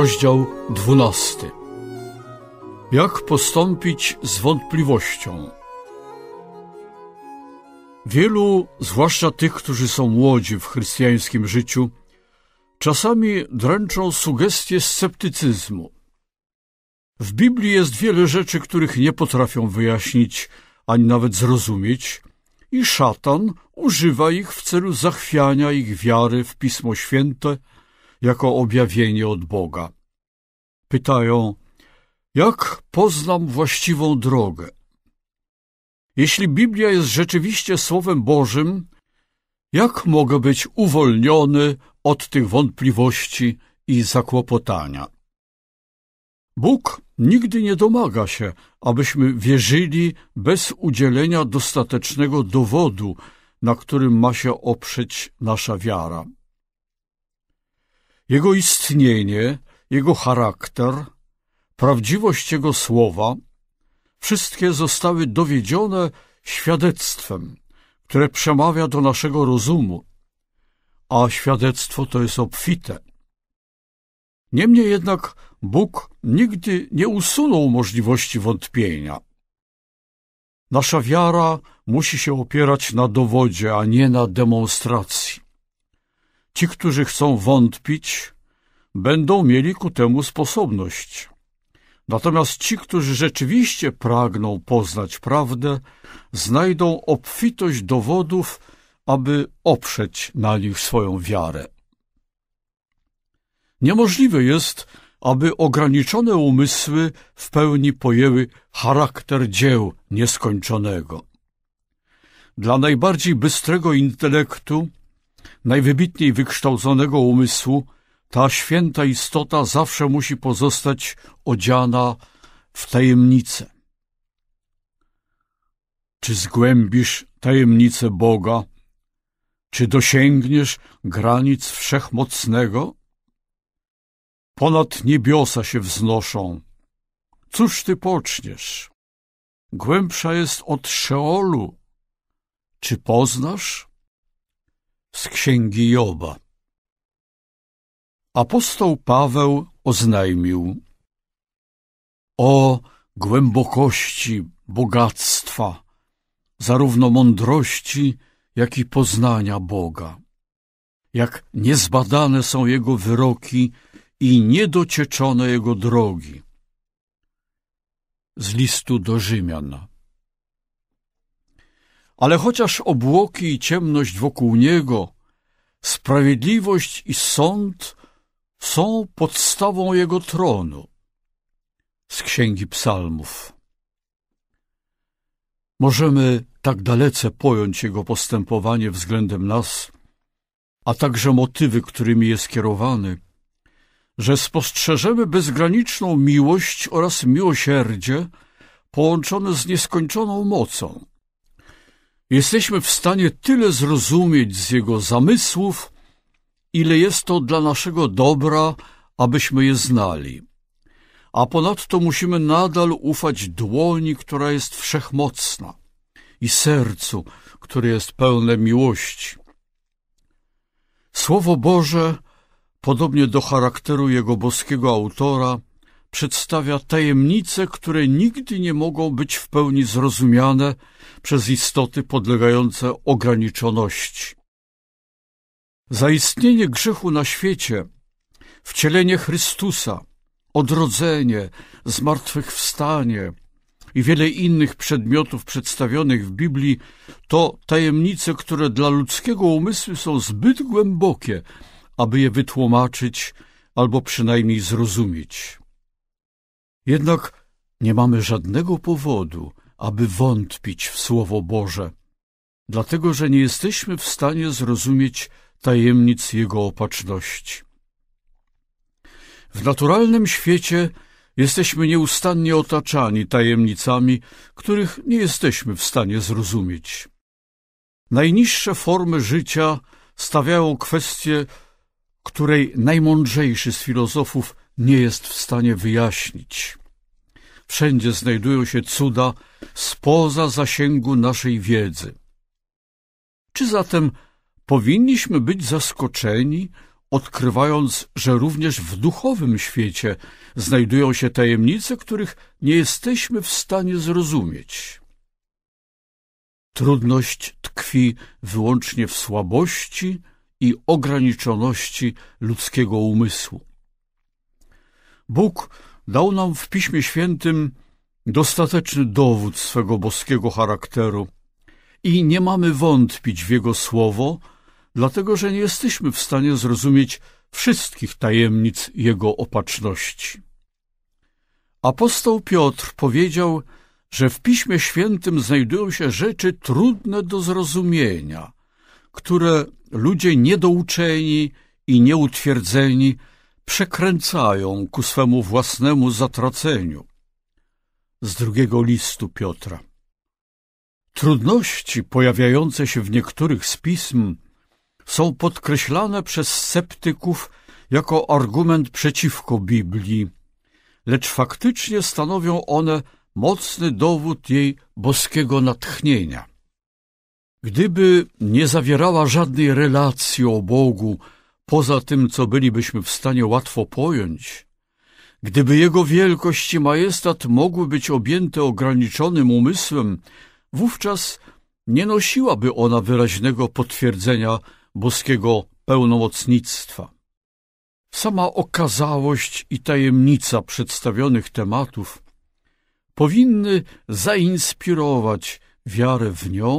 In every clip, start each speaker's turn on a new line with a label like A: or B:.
A: Rozdział dwunasty Jak postąpić z wątpliwością? Wielu, zwłaszcza tych, którzy są młodzi w chrześcijańskim życiu, czasami dręczą sugestie sceptycyzmu. W Biblii jest wiele rzeczy, których nie potrafią wyjaśnić ani nawet zrozumieć, i szatan używa ich w celu zachwiania ich wiary w Pismo Święte – jako objawienie od Boga. Pytają, jak poznam właściwą drogę? Jeśli Biblia jest rzeczywiście Słowem Bożym, jak mogę być uwolniony od tych wątpliwości i zakłopotania? Bóg nigdy nie domaga się, abyśmy wierzyli bez udzielenia dostatecznego dowodu, na którym ma się oprzeć nasza wiara. Jego istnienie, jego charakter, prawdziwość jego słowa, wszystkie zostały dowiedzione świadectwem, które przemawia do naszego rozumu, a świadectwo to jest obfite. Niemniej jednak Bóg nigdy nie usunął możliwości wątpienia. Nasza wiara musi się opierać na dowodzie, a nie na demonstracji. Ci, którzy chcą wątpić, będą mieli ku temu sposobność. Natomiast ci, którzy rzeczywiście pragną poznać prawdę, znajdą obfitość dowodów, aby oprzeć na nich swoją wiarę. Niemożliwe jest, aby ograniczone umysły w pełni pojęły charakter dzieł nieskończonego. Dla najbardziej bystrego intelektu najwybitniej wykształconego umysłu, ta święta istota zawsze musi pozostać odziana w tajemnicę. Czy zgłębisz tajemnicę Boga? Czy dosięgniesz granic wszechmocnego? Ponad niebiosa się wznoszą. Cóż ty poczniesz? Głębsza jest od Szeolu. Czy poznasz? Z księgi Joba. Apostoł Paweł oznajmił: O głębokości bogactwa, zarówno mądrości, jak i poznania Boga. Jak niezbadane są Jego wyroki i niedocieczone Jego drogi. Z listu do Rzymian ale chociaż obłoki i ciemność wokół niego, sprawiedliwość i sąd są podstawą jego tronu. Z Księgi Psalmów Możemy tak dalece pojąć jego postępowanie względem nas, a także motywy, którymi jest kierowany, że spostrzeżemy bezgraniczną miłość oraz miłosierdzie połączone z nieskończoną mocą. Jesteśmy w stanie tyle zrozumieć z Jego zamysłów, ile jest to dla naszego dobra, abyśmy je znali. A ponadto musimy nadal ufać dłoni, która jest wszechmocna i sercu, które jest pełne miłości. Słowo Boże, podobnie do charakteru jego boskiego autora, przedstawia tajemnice, które nigdy nie mogą być w pełni zrozumiane przez istoty podlegające ograniczoności. Zaistnienie grzechu na świecie, wcielenie Chrystusa, odrodzenie, zmartwychwstanie i wiele innych przedmiotów przedstawionych w Biblii to tajemnice, które dla ludzkiego umysłu są zbyt głębokie, aby je wytłumaczyć albo przynajmniej zrozumieć. Jednak nie mamy żadnego powodu, aby wątpić w Słowo Boże, dlatego że nie jesteśmy w stanie zrozumieć tajemnic Jego opatrzności. W naturalnym świecie jesteśmy nieustannie otaczani tajemnicami, których nie jesteśmy w stanie zrozumieć. Najniższe formy życia stawiają kwestię, której najmądrzejszy z filozofów nie jest w stanie wyjaśnić. Wszędzie znajdują się cuda spoza zasięgu naszej wiedzy. Czy zatem powinniśmy być zaskoczeni, odkrywając, że również w duchowym świecie znajdują się tajemnice, których nie jesteśmy w stanie zrozumieć? Trudność tkwi wyłącznie w słabości i ograniczoności ludzkiego umysłu. Bóg dał nam w Piśmie Świętym dostateczny dowód swego boskiego charakteru i nie mamy wątpić w Jego słowo, dlatego że nie jesteśmy w stanie zrozumieć wszystkich tajemnic Jego opatrzności. Apostoł Piotr powiedział, że w Piśmie Świętym znajdują się rzeczy trudne do zrozumienia, które ludzie niedouczeni i nieutwierdzeni przekręcają ku swemu własnemu zatraceniu. Z drugiego listu Piotra. Trudności pojawiające się w niektórych z pism są podkreślane przez sceptyków jako argument przeciwko Biblii, lecz faktycznie stanowią one mocny dowód jej boskiego natchnienia. Gdyby nie zawierała żadnej relacji o Bogu, poza tym, co bylibyśmy w stanie łatwo pojąć, gdyby jego wielkość i majestat mogły być objęte ograniczonym umysłem, wówczas nie nosiłaby ona wyraźnego potwierdzenia boskiego pełnomocnictwa. Sama okazałość i tajemnica przedstawionych tematów powinny zainspirować wiarę w nią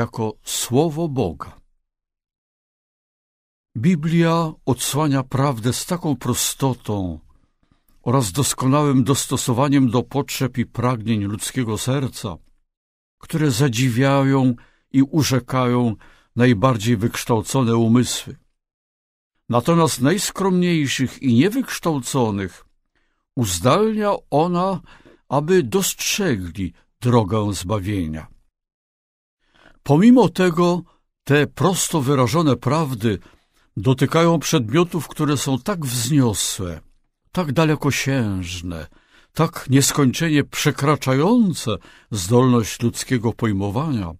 A: jako Słowo Boga. Biblia odsłania prawdę z taką prostotą oraz doskonałym dostosowaniem do potrzeb i pragnień ludzkiego serca, które zadziwiają i urzekają najbardziej wykształcone umysły. Natomiast najskromniejszych i niewykształconych uzdalnia ona, aby dostrzegli drogę zbawienia. Pomimo tego te prosto wyrażone prawdy Dotykają przedmiotów, które są tak wzniosłe, tak dalekosiężne, tak nieskończenie przekraczające zdolność ludzkiego pojmowania,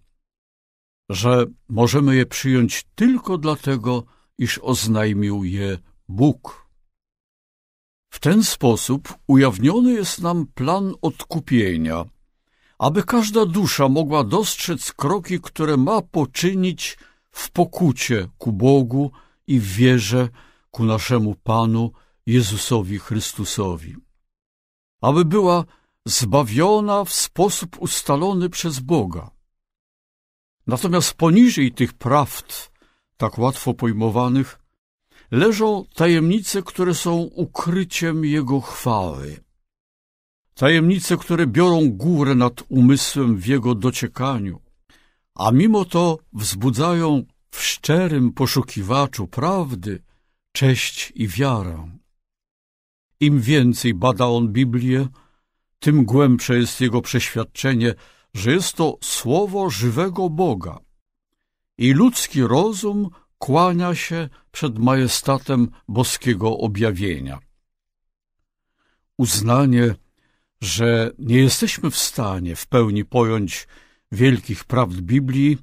A: że możemy je przyjąć tylko dlatego, iż oznajmił je Bóg. W ten sposób ujawniony jest nam plan odkupienia, aby każda dusza mogła dostrzec kroki, które ma poczynić w pokucie ku Bogu i w wierze ku naszemu Panu Jezusowi Chrystusowi. Aby była zbawiona w sposób ustalony przez Boga. Natomiast poniżej tych prawd, tak łatwo pojmowanych, leżą tajemnice, które są ukryciem Jego chwały. Tajemnice, które biorą górę nad umysłem w Jego dociekaniu, a mimo to wzbudzają w szczerym poszukiwaczu prawdy cześć i wiarę. Im więcej bada on Biblię, tym głębsze jest jego przeświadczenie, że jest to słowo żywego Boga. I ludzki rozum kłania się przed majestatem boskiego objawienia. Uznanie, że nie jesteśmy w stanie w pełni pojąć wielkich prawd Biblii,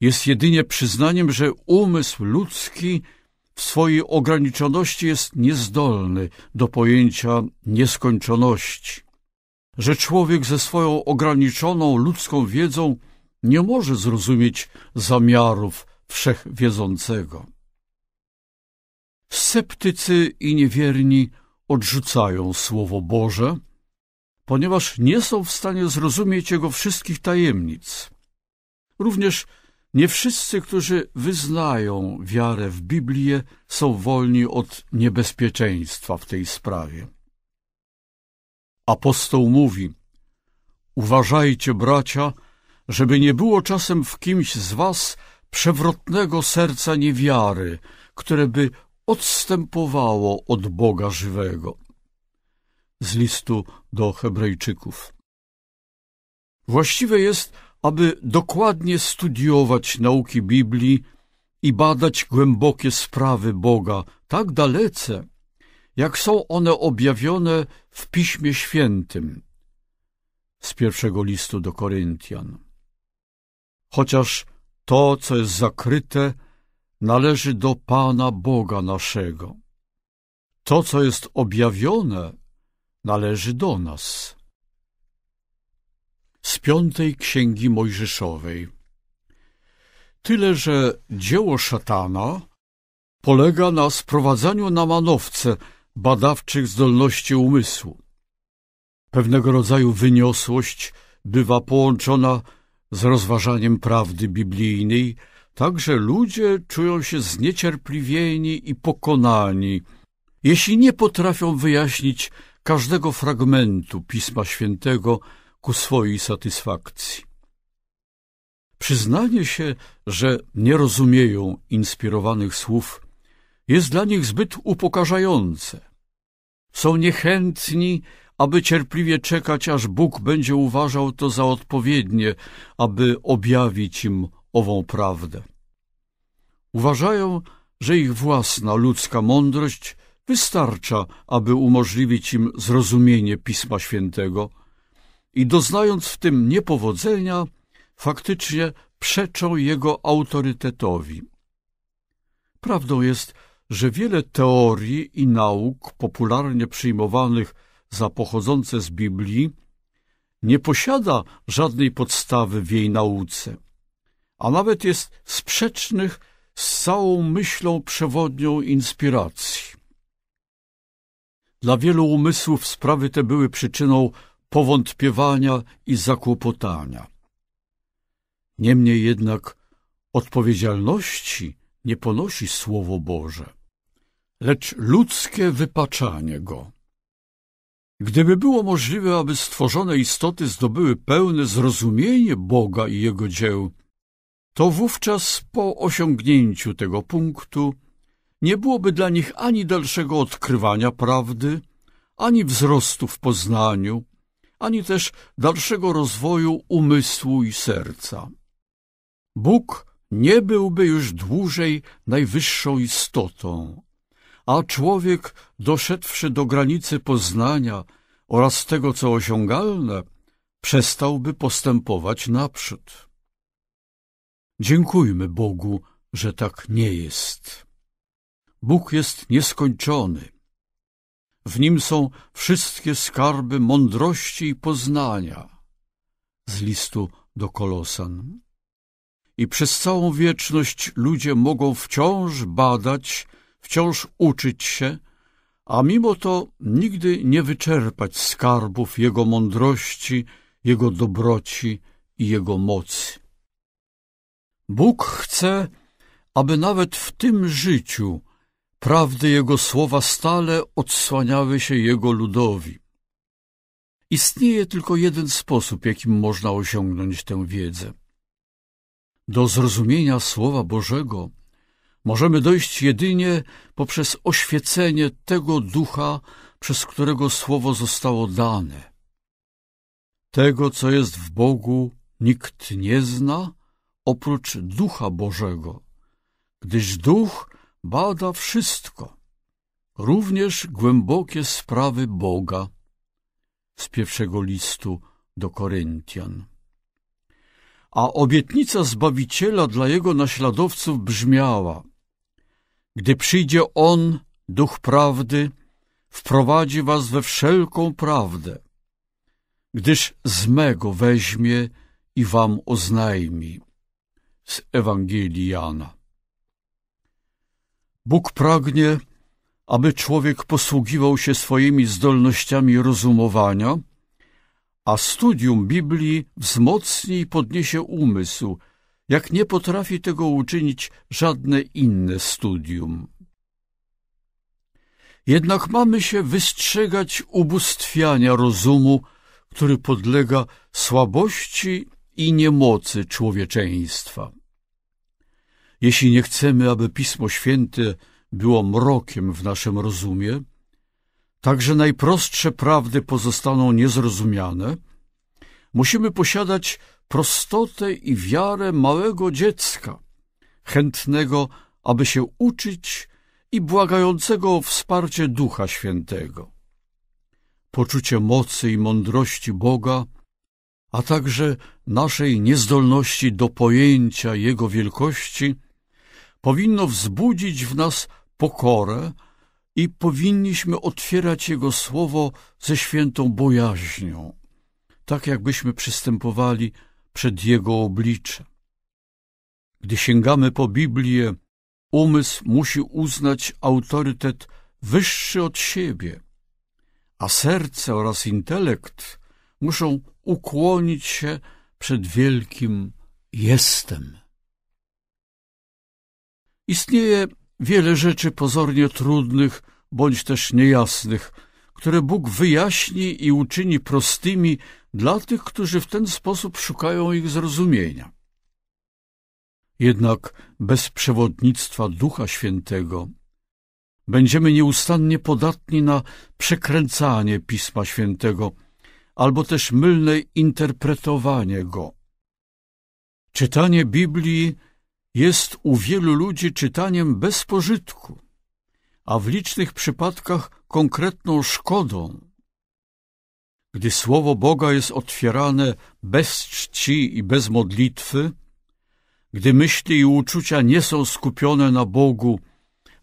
A: jest jedynie przyznaniem, że umysł ludzki w swojej ograniczoności jest niezdolny do pojęcia nieskończoności, że człowiek ze swoją ograniczoną ludzką wiedzą nie może zrozumieć zamiarów wszechwiedzącego. Sceptycy i niewierni odrzucają Słowo Boże, ponieważ nie są w stanie zrozumieć jego wszystkich tajemnic. Również nie wszyscy, którzy wyznają wiarę w Biblię, są wolni od niebezpieczeństwa w tej sprawie. Apostoł mówi: Uważajcie, bracia, żeby nie było czasem w kimś z was przewrotnego serca niewiary, które by odstępowało od Boga żywego. Z listu do Hebrajczyków. Właściwe jest aby dokładnie studiować nauki Biblii i badać głębokie sprawy Boga tak dalece, jak są one objawione w Piśmie Świętym z pierwszego listu do Koryntian. Chociaż to, co jest zakryte, należy do Pana Boga naszego. To, co jest objawione, należy do nas z piątej księgi Mojżeszowej. Tyle, że dzieło szatana polega na sprowadzaniu na manowce badawczych zdolności umysłu. Pewnego rodzaju wyniosłość bywa połączona z rozważaniem prawdy biblijnej, tak że ludzie czują się zniecierpliwieni i pokonani, jeśli nie potrafią wyjaśnić każdego fragmentu Pisma Świętego ku swojej satysfakcji. Przyznanie się, że nie rozumieją inspirowanych słów, jest dla nich zbyt upokarzające. Są niechętni, aby cierpliwie czekać, aż Bóg będzie uważał to za odpowiednie, aby objawić im ową prawdę. Uważają, że ich własna ludzka mądrość wystarcza, aby umożliwić im zrozumienie Pisma Świętego – i doznając w tym niepowodzenia, faktycznie przeczą jego autorytetowi. Prawdą jest, że wiele teorii i nauk popularnie przyjmowanych za pochodzące z Biblii nie posiada żadnej podstawy w jej nauce, a nawet jest sprzecznych z całą myślą przewodnią inspiracji. Dla wielu umysłów sprawy te były przyczyną powątpiewania i zakłopotania. Niemniej jednak odpowiedzialności nie ponosi Słowo Boże, lecz ludzkie wypaczanie go. Gdyby było możliwe, aby stworzone istoty zdobyły pełne zrozumienie Boga i Jego dzieł, to wówczas po osiągnięciu tego punktu nie byłoby dla nich ani dalszego odkrywania prawdy, ani wzrostu w poznaniu, ani też dalszego rozwoju umysłu i serca. Bóg nie byłby już dłużej najwyższą istotą, a człowiek, doszedłszy do granicy poznania oraz tego, co osiągalne, przestałby postępować naprzód. Dziękujmy Bogu, że tak nie jest. Bóg jest nieskończony w nim są wszystkie skarby mądrości i poznania. Z listu do Kolosan. I przez całą wieczność ludzie mogą wciąż badać, wciąż uczyć się, a mimo to nigdy nie wyczerpać skarbów Jego mądrości, Jego dobroci i Jego mocy. Bóg chce, aby nawet w tym życiu Prawdy Jego słowa stale odsłaniały się Jego ludowi. Istnieje tylko jeden sposób, jakim można osiągnąć tę wiedzę. Do zrozumienia Słowa Bożego możemy dojść jedynie poprzez oświecenie tego ducha, przez którego Słowo zostało dane. Tego, co jest w Bogu, nikt nie zna oprócz Ducha Bożego, gdyż Duch bada wszystko, również głębokie sprawy Boga z pierwszego listu do Koryntian. A obietnica Zbawiciela dla jego naśladowców brzmiała: Gdy przyjdzie on, duch prawdy, wprowadzi was we wszelką prawdę, gdyż z mego weźmie i wam oznajmi. Z Ewangelii Jana. Bóg pragnie, aby człowiek posługiwał się swoimi zdolnościami rozumowania, a studium Biblii wzmocni i podniesie umysł, jak nie potrafi tego uczynić żadne inne studium. Jednak mamy się wystrzegać ubóstwiania rozumu, który podlega słabości i niemocy człowieczeństwa. Jeśli nie chcemy, aby Pismo Święte było mrokiem w naszym rozumie, także najprostsze prawdy pozostaną niezrozumiane, musimy posiadać prostotę i wiarę małego dziecka, chętnego, aby się uczyć i błagającego o wsparcie Ducha Świętego. Poczucie mocy i mądrości Boga, a także naszej niezdolności do pojęcia Jego wielkości – powinno wzbudzić w nas pokorę i powinniśmy otwierać Jego Słowo ze świętą bojaźnią, tak jakbyśmy przystępowali przed Jego oblicze. Gdy sięgamy po Biblię, umysł musi uznać autorytet wyższy od siebie, a serce oraz intelekt muszą ukłonić się przed wielkim Jestem. Istnieje wiele rzeczy pozornie trudnych bądź też niejasnych, które Bóg wyjaśni i uczyni prostymi dla tych, którzy w ten sposób szukają ich zrozumienia. Jednak bez przewodnictwa Ducha Świętego będziemy nieustannie podatni na przekręcanie Pisma Świętego albo też mylne interpretowanie go. Czytanie Biblii jest u wielu ludzi czytaniem bez pożytku, a w licznych przypadkach konkretną szkodą. Gdy słowo Boga jest otwierane bez czci i bez modlitwy, gdy myśli i uczucia nie są skupione na Bogu,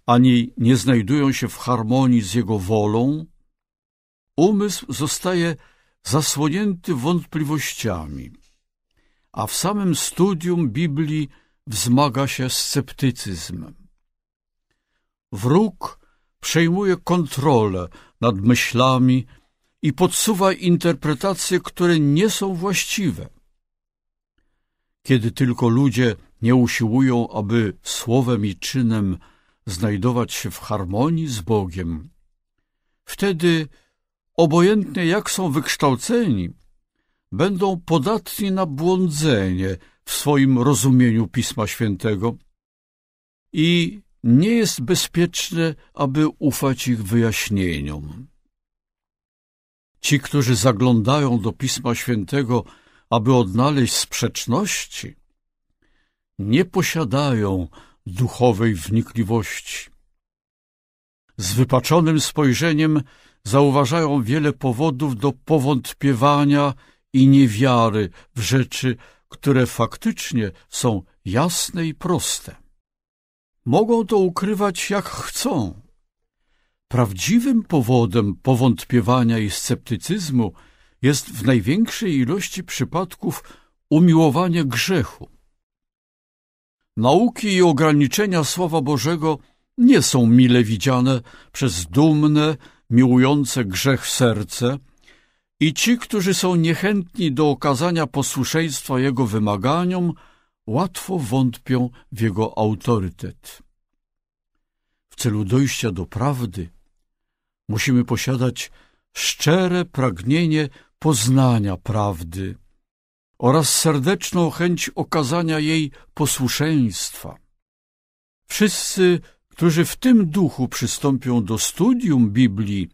A: ani nie znajdują się w harmonii z Jego wolą, umysł zostaje zasłonięty wątpliwościami, a w samym studium Biblii wzmaga się sceptycyzm. Wróg przejmuje kontrolę nad myślami i podsuwa interpretacje, które nie są właściwe. Kiedy tylko ludzie nie usiłują, aby słowem i czynem znajdować się w harmonii z Bogiem, wtedy, obojętnie jak są wykształceni, będą podatni na błądzenie – w swoim rozumieniu Pisma Świętego i nie jest bezpieczne, aby ufać ich wyjaśnieniom. Ci, którzy zaglądają do Pisma Świętego, aby odnaleźć sprzeczności, nie posiadają duchowej wnikliwości. Z wypaczonym spojrzeniem zauważają wiele powodów do powątpiewania i niewiary w rzeczy, które faktycznie są jasne i proste. Mogą to ukrywać jak chcą. Prawdziwym powodem powątpiewania i sceptycyzmu jest w największej ilości przypadków umiłowanie grzechu. Nauki i ograniczenia Słowa Bożego nie są mile widziane przez dumne, miłujące grzech serce, i ci, którzy są niechętni do okazania posłuszeństwa jego wymaganiom, łatwo wątpią w jego autorytet. W celu dojścia do prawdy musimy posiadać szczere pragnienie poznania prawdy oraz serdeczną chęć okazania jej posłuszeństwa. Wszyscy, którzy w tym duchu przystąpią do studium Biblii,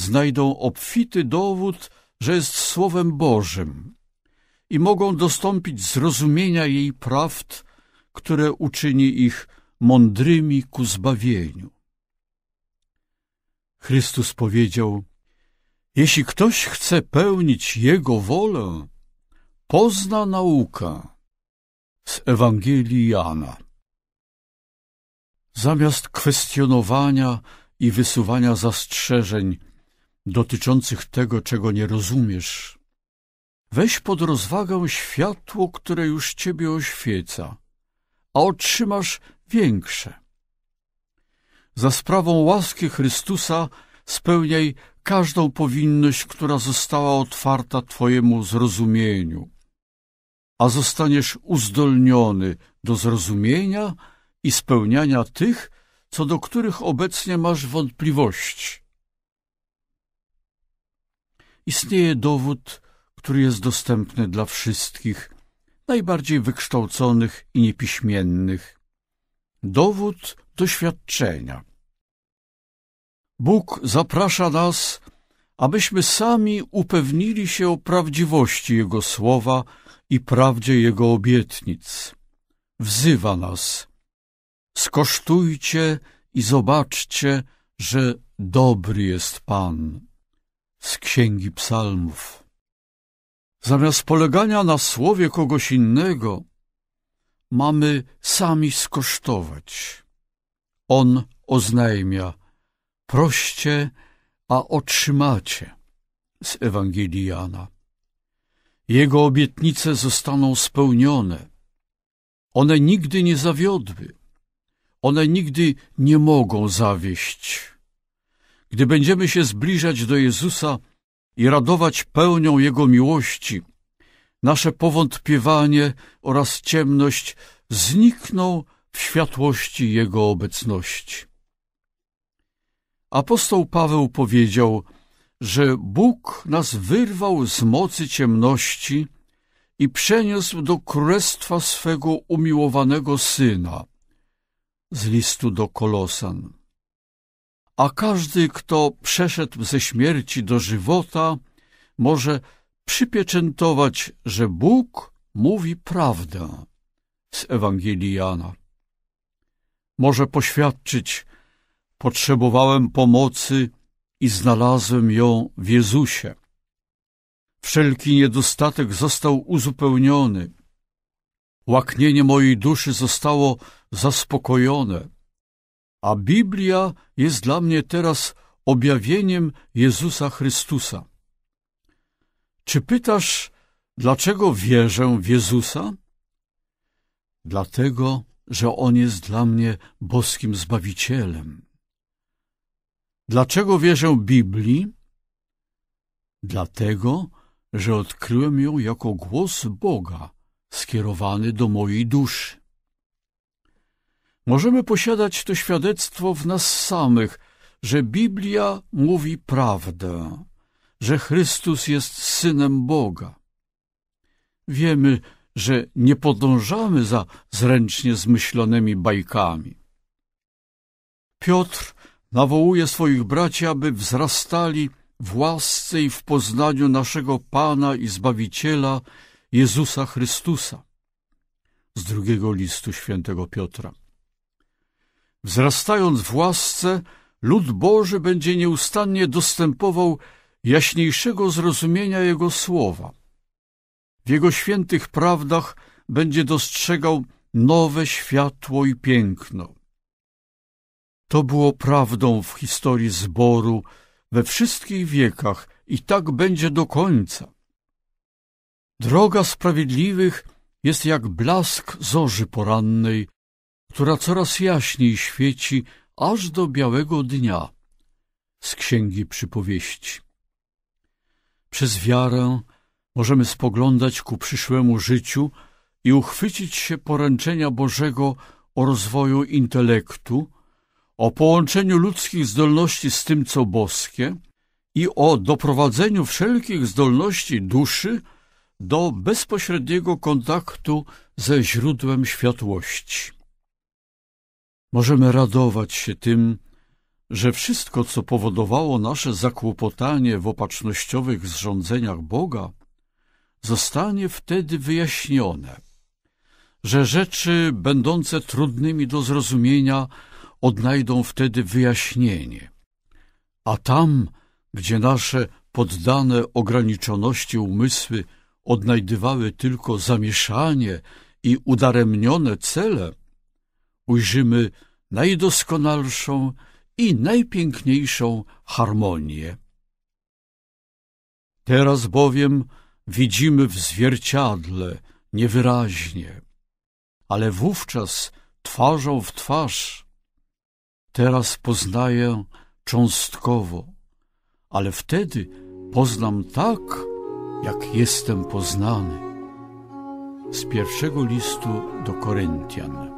A: znajdą obfity dowód, że jest Słowem Bożym i mogą dostąpić zrozumienia jej prawd, które uczyni ich mądrymi ku zbawieniu. Chrystus powiedział, jeśli ktoś chce pełnić Jego wolę, pozna naukę z Ewangelii Jana. Zamiast kwestionowania i wysuwania zastrzeżeń, dotyczących tego, czego nie rozumiesz. Weź pod rozwagę światło, które już ciebie oświeca, a otrzymasz większe. Za sprawą łaski Chrystusa spełniaj każdą powinność, która została otwarta Twojemu zrozumieniu, a zostaniesz uzdolniony do zrozumienia i spełniania tych, co do których obecnie masz wątpliwości istnieje dowód, który jest dostępny dla wszystkich, najbardziej wykształconych i niepiśmiennych. Dowód doświadczenia. Bóg zaprasza nas, abyśmy sami upewnili się o prawdziwości Jego słowa i prawdzie Jego obietnic. Wzywa nas. Skosztujcie i zobaczcie, że dobry jest Pan z Księgi Psalmów. Zamiast polegania na słowie kogoś innego, mamy sami skosztować. On oznajmia, proście, a otrzymacie z Ewangelii Jana. Jego obietnice zostaną spełnione. One nigdy nie zawiodły. One nigdy nie mogą zawieść. Gdy będziemy się zbliżać do Jezusa i radować pełnią Jego miłości, nasze powątpiewanie oraz ciemność znikną w światłości Jego obecności. Apostoł Paweł powiedział, że Bóg nas wyrwał z mocy ciemności i przeniósł do królestwa swego umiłowanego Syna. Z listu do Kolosan a każdy, kto przeszedł ze śmierci do żywota, może przypieczętować, że Bóg mówi prawdę z Ewangelii Jana. Może poświadczyć, potrzebowałem pomocy i znalazłem ją w Jezusie. Wszelki niedostatek został uzupełniony. Łaknienie mojej duszy zostało zaspokojone a Biblia jest dla mnie teraz objawieniem Jezusa Chrystusa. Czy pytasz, dlaczego wierzę w Jezusa? Dlatego, że On jest dla mnie boskim Zbawicielem. Dlaczego wierzę Biblii? Dlatego, że odkryłem ją jako głos Boga skierowany do mojej duszy. Możemy posiadać to świadectwo w nas samych, że Biblia mówi prawdę, że Chrystus jest Synem Boga. Wiemy, że nie podążamy za zręcznie zmyślonymi bajkami. Piotr nawołuje swoich braci, aby wzrastali w łasce i w poznaniu naszego Pana i Zbawiciela Jezusa Chrystusa. Z drugiego listu świętego Piotra. Wzrastając w łasce, lud Boży będzie nieustannie dostępował jaśniejszego zrozumienia Jego słowa. W Jego świętych prawdach będzie dostrzegał nowe światło i piękno. To było prawdą w historii zboru we wszystkich wiekach i tak będzie do końca. Droga sprawiedliwych jest jak blask zorzy porannej, która coraz jaśniej świeci aż do białego dnia. Z Księgi Przypowieści. Przez wiarę możemy spoglądać ku przyszłemu życiu i uchwycić się poręczenia Bożego o rozwoju intelektu, o połączeniu ludzkich zdolności z tym, co boskie i o doprowadzeniu wszelkich zdolności duszy do bezpośredniego kontaktu ze źródłem światłości. Możemy radować się tym, że wszystko, co powodowało nasze zakłopotanie w opatrznościowych zrządzeniach Boga, zostanie wtedy wyjaśnione, że rzeczy będące trudnymi do zrozumienia odnajdą wtedy wyjaśnienie, a tam, gdzie nasze poddane ograniczoności umysły odnajdywały tylko zamieszanie i udaremnione cele, ujrzymy najdoskonalszą i najpiękniejszą harmonię. Teraz bowiem widzimy w zwierciadle niewyraźnie, ale wówczas twarzą w twarz. Teraz poznaję cząstkowo, ale wtedy poznam tak, jak jestem poznany. Z pierwszego listu do Koryntian.